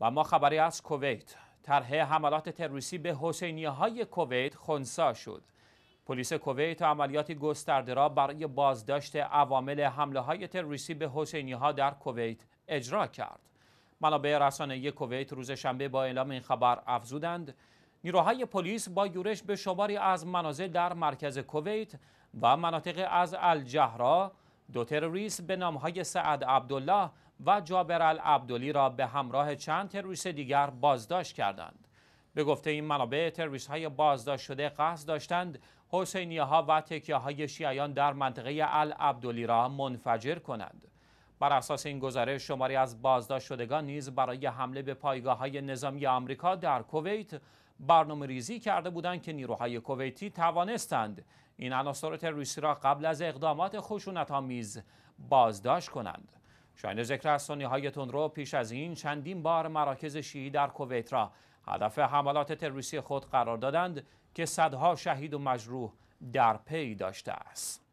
و ما خبری از کویت طرح حملات تروریستی به حسینیه های کویت خونسا شد پلیس کویت عملیات گسترده را برای بازداشت عوامل حمله های تروریستی به حسینی ها در کویت اجرا کرد منابع رسانه کویت روز شنبه با اعلام این خبر افزودند نیروهای پلیس با یورش به شماری از منازل در مرکز کویت و مناطق از الجهرا دو تروریست به نامهای سعد عبدالله و جابر العبدالی را به همراه چند تروریست دیگر بازداشت کردند. به گفته این منابع تروریست های بازداشت شده قصد داشتند حسینیه ها و تکیه های شیعیان در منطقه العبدالی را منفجر کنند. بر اساس این گزارش شماری از بازداشت شدگان نیز برای حمله به پایگاه های نظامی آمریکا در کویت برنامه ریزی کرده بودند که نیروهای کویتی توانستند این عناصر تروریستی را قبل از اقدامات خشونت آمیز بازداشت کنند شاین ذکر از سنی های پیش از این چندین بار مراکز شیعی در کویت را هدف حملات تروریستی خود قرار دادند که صدها شهید و مجروح در پی داشته است